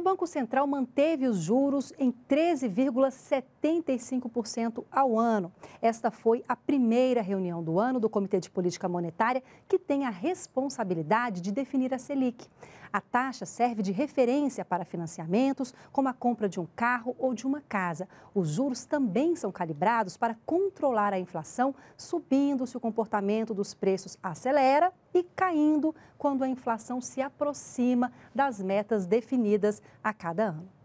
o Banco Central manteve os juros em 13,75% ao ano. Esta foi a primeira reunião do ano do Comitê de Política Monetária, que tem a responsabilidade de definir a Selic. A taxa serve de referência para financiamentos, como a compra de um carro ou de uma casa. Os juros também são calibrados para controlar a inflação, subindo se o comportamento dos preços acelera e caindo quando a inflação se aproxima das metas definidas a cada ano.